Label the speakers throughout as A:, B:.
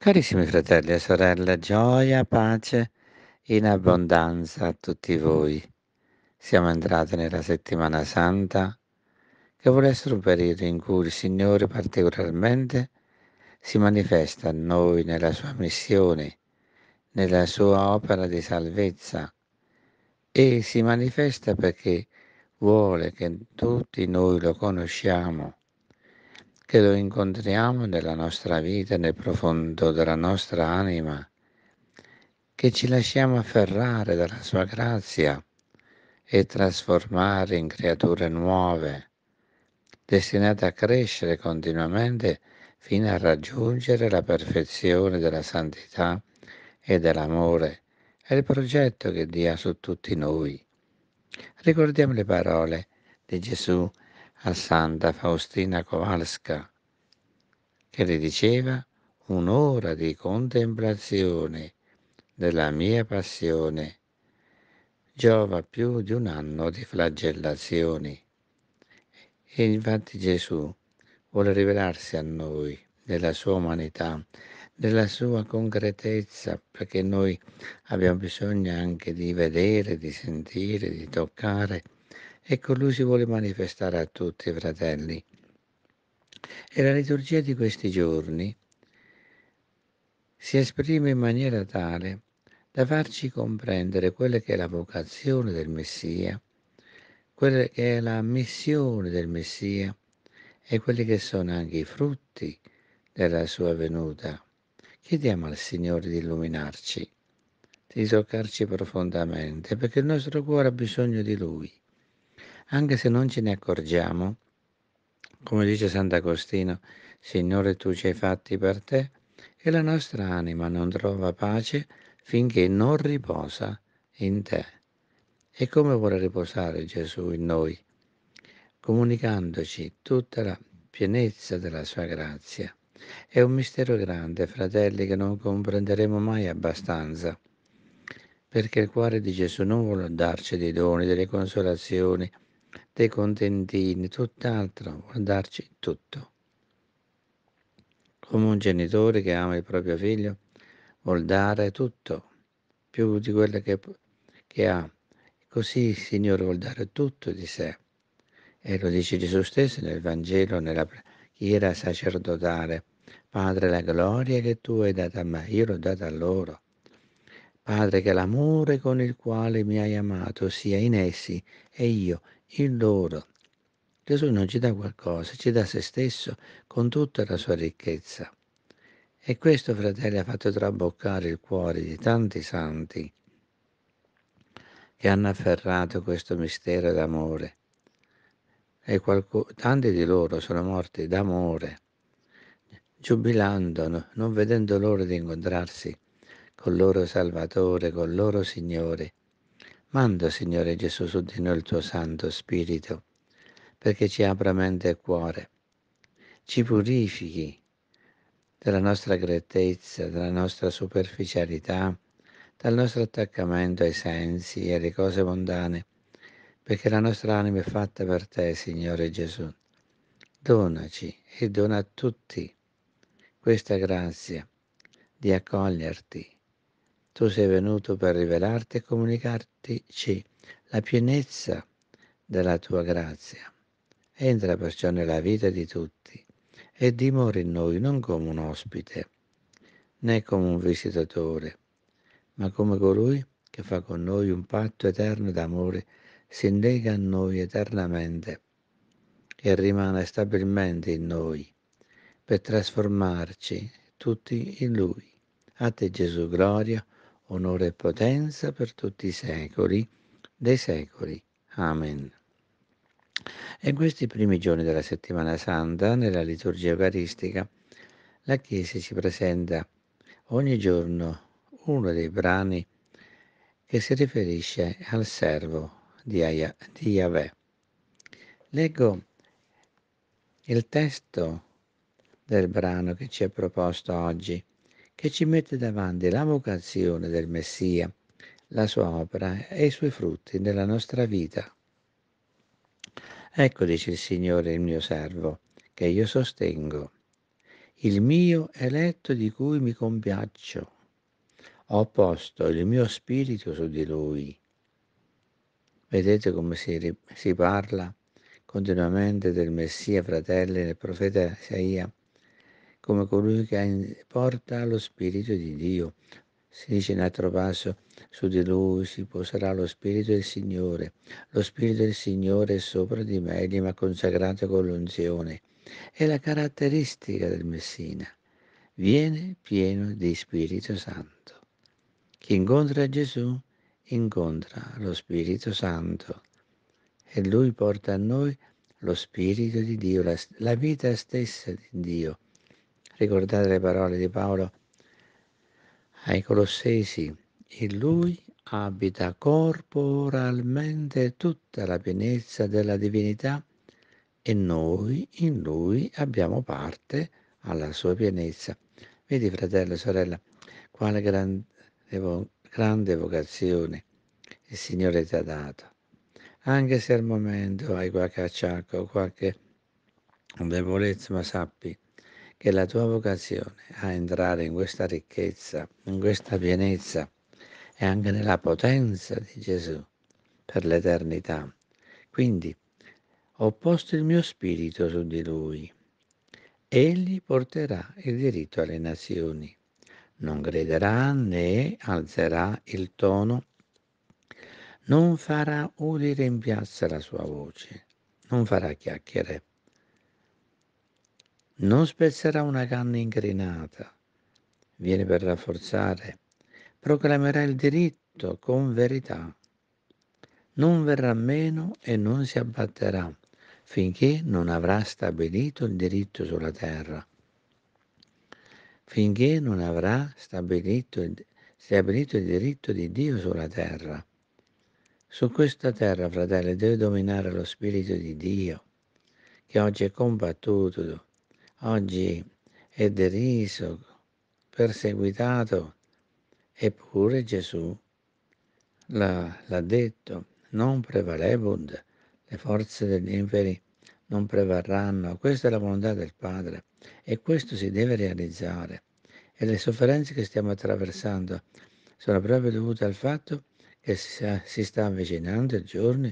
A: Carissimi fratelli e sorelle, gioia, pace in abbondanza a tutti voi. Siamo entrati nella settimana santa, che vuole essere un periodo in cui il Signore particolarmente si manifesta a noi nella sua missione, nella sua opera di salvezza e si manifesta perché vuole che tutti noi lo conosciamo che lo incontriamo nella nostra vita, nel profondo della nostra anima, che ci lasciamo afferrare dalla sua grazia e trasformare in creature nuove, destinate a crescere continuamente fino a raggiungere la perfezione della santità e dell'amore. È il progetto che Dio ha su tutti noi. Ricordiamo le parole di Gesù a Santa Faustina Kowalska, che le diceva un'ora di contemplazione della mia passione giova più di un anno di flagellazioni. E infatti Gesù vuole rivelarsi a noi della sua umanità, della sua concretezza, perché noi abbiamo bisogno anche di vedere, di sentire, di toccare Ecco, lui si vuole manifestare a tutti, fratelli. E la liturgia di questi giorni si esprime in maniera tale da farci comprendere quella che è la vocazione del Messia, quella che è la missione del Messia e quelli che sono anche i frutti della sua venuta. Chiediamo al Signore di illuminarci, di toccarci profondamente, perché il nostro cuore ha bisogno di Lui anche se non ce ne accorgiamo. Come dice Sant'Agostino, Signore tu ci hai fatti per te e la nostra anima non trova pace finché non riposa in te. E come vuole riposare Gesù in noi? Comunicandoci tutta la pienezza della sua grazia. È un mistero grande, fratelli, che non comprenderemo mai abbastanza, perché il cuore di Gesù non vuole darci dei doni, delle consolazioni, dei contentini, tutt'altro, darci tutto. Come un genitore che ama il proprio figlio vuol dare tutto, più di quello che, che ha. Così il Signore vuol dare tutto di sé. E lo dice Gesù stesso nel Vangelo, nella preghiera sacerdotale. Padre, la gloria che tu hai data a me, io l'ho data a loro. Padre, che l'amore con il quale mi hai amato sia in essi e io il loro. Gesù non ci dà qualcosa, ci dà se stesso con tutta la sua ricchezza. E questo, fratelli, ha fatto traboccare il cuore di tanti santi che hanno afferrato questo mistero d'amore. E qualcuno, tanti di loro sono morti d'amore, giubilando, non vedendo l'ora di incontrarsi col loro Salvatore, col loro Signore, Manda, Signore Gesù, su di noi il tuo Santo Spirito, perché ci apra mente e cuore, ci purifichi dalla nostra grettezza, dalla nostra superficialità, dal nostro attaccamento ai sensi e alle cose mondane, perché la nostra anima è fatta per te, Signore Gesù. Donaci e dona a tutti questa grazia di accoglierti tu sei venuto per rivelarti e comunicarti la pienezza della tua grazia. Entra perciò nella vita di tutti e dimora in noi non come un ospite, né come un visitatore, ma come colui che fa con noi un patto eterno d'amore, si lega a noi eternamente e rimane stabilmente in noi, per trasformarci tutti in Lui. A te Gesù, gloria onore e potenza per tutti i secoli dei secoli. Amen. E questi primi giorni della settimana santa, nella liturgia eucaristica, la Chiesa ci presenta ogni giorno uno dei brani che si riferisce al servo di, Aia, di Yahweh. Leggo il testo del brano che ci è proposto oggi che ci mette davanti la vocazione del Messia, la sua opera e i suoi frutti nella nostra vita. Ecco, dice il Signore, il mio servo, che io sostengo, il mio eletto di cui mi compiaccio. Ho posto il mio spirito su di lui. Vedete come si, si parla continuamente del Messia, fratelli, del profeta Isaia, come colui che porta lo Spirito di Dio. Si dice in altro passo, su di lui si poserà lo Spirito del Signore. Lo Spirito del Signore è sopra di me, egli mi ha consacrato con l'unzione. È la caratteristica del Messina. Viene pieno di Spirito Santo. Chi incontra Gesù incontra lo Spirito Santo e lui porta a noi lo Spirito di Dio, la, la vita stessa di Dio Ricordate le parole di Paolo ai Colossesi, in lui abita corporalmente tutta la pienezza della divinità e noi in lui abbiamo parte alla sua pienezza. Vedi fratello e sorella, quale grande, grande vocazione il Signore ti ha dato. Anche se al momento hai qualche acciacco, qualche debolezza, ma sappi che la tua vocazione a entrare in questa ricchezza, in questa pienezza e anche nella potenza di Gesù per l'eternità. Quindi ho posto il mio spirito su di lui. Egli porterà il diritto alle nazioni. Non crederà né alzerà il tono. Non farà udire in piazza la sua voce. Non farà chiacchiere non spezzerà una canna incrinata, viene per rafforzare, proclamerà il diritto con verità, non verrà meno e non si abbatterà finché non avrà stabilito il diritto sulla terra, finché non avrà stabilito il, stabilito il diritto di Dio sulla terra. Su questa terra, fratello, deve dominare lo Spirito di Dio, che oggi è combattuto Oggi è deriso, perseguitato, eppure Gesù l'ha, l'ha detto, non prevalebund, le forze degli imperi non prevarranno, questa è la volontà del Padre e questo si deve realizzare. E le sofferenze che stiamo attraversando sono proprio dovute al fatto che si sta avvicinando il giorno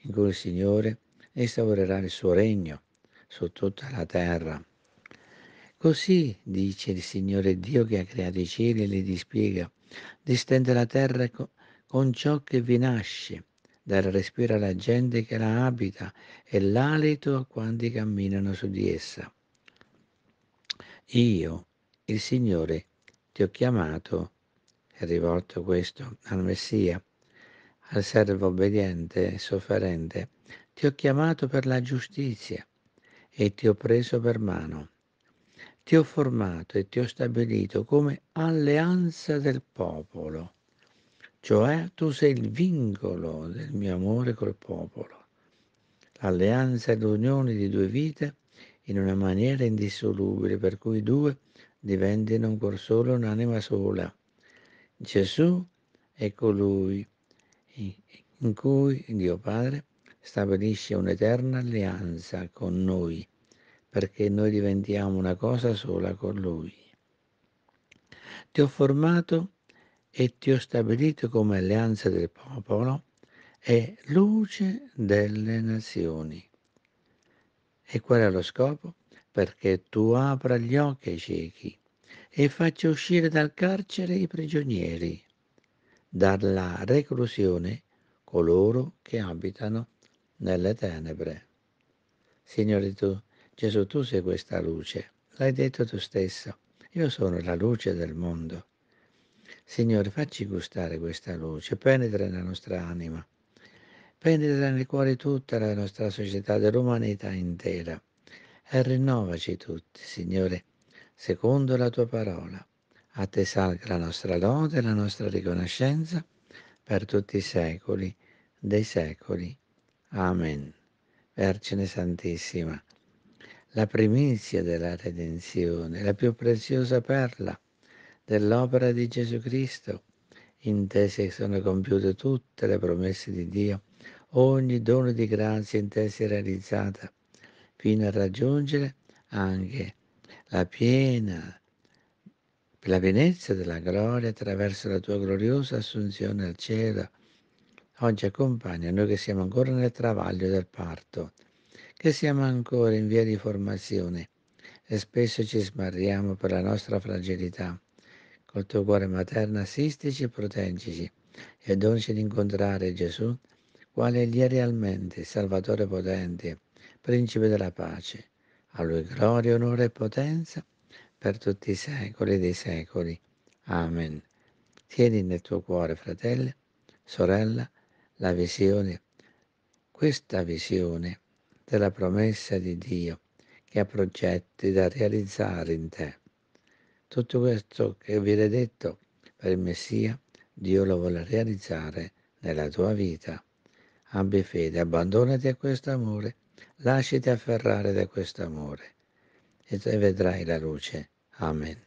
A: in cui il Signore instaurerà il suo regno su tutta la terra. Così dice il Signore Dio che ha creato i cieli e li dispiega, distende la terra con ciò che vi nasce, dal respiro alla gente che la abita e l'alito a quanti camminano su di essa. Io, il Signore, ti ho chiamato, e rivolto questo al Messia, al servo obbediente e sofferente, ti ho chiamato per la giustizia e ti ho preso per mano ti ho formato e ti ho stabilito come alleanza del popolo, cioè tu sei il vincolo del mio amore col popolo. L'alleanza ed l'unione di due vite in una maniera indissolubile per cui due diventano un cuor solo, un'anima sola. Gesù è colui in cui Dio Padre stabilisce un'eterna alleanza con noi perché noi diventiamo una cosa sola con Lui. Ti ho formato e ti ho stabilito come alleanza del popolo e luce delle nazioni. E qual è lo scopo? Perché tu apra gli occhi ai ciechi e faccia uscire dal carcere i prigionieri, dalla reclusione coloro che abitano nelle tenebre. Signore tu, Gesù, tu sei questa luce, l'hai detto tu stesso, io sono la luce del mondo. Signore, facci gustare questa luce, penetra nella nostra anima, penetra nel cuore di tutta la nostra società, dell'umanità intera, e rinnovaci tutti, Signore, secondo la tua parola. A te salga la nostra lode, la nostra riconoscenza, per tutti i secoli dei secoli. Amen. Vergine Santissima, la primizia della redenzione, la più preziosa perla dell'opera di Gesù Cristo, intese che sono compiute tutte le promesse di Dio, ogni dono di grazia in te si è realizzata, fino a raggiungere anche la piena la pienezza della gloria attraverso la tua gloriosa assunzione al cielo. Oggi accompagna noi che siamo ancora nel travaglio del parto che siamo ancora in via di formazione e spesso ci smarriamo per la nostra fragilità. Col tuo cuore materno assistici e proteggici e donci di incontrare Gesù, quale gli è realmente Salvatore potente, Principe della pace. A lui gloria, onore e potenza per tutti i secoli dei secoli. Amen. Tieni nel tuo cuore, fratello, sorella, la visione, questa visione della promessa di Dio che ha progetti da realizzare in te. Tutto questo che viene detto per il Messia, Dio lo vuole realizzare nella tua vita. Abbi fede, abbandonati a questo amore, lasciati afferrare da questo amore e te vedrai la luce. Amen.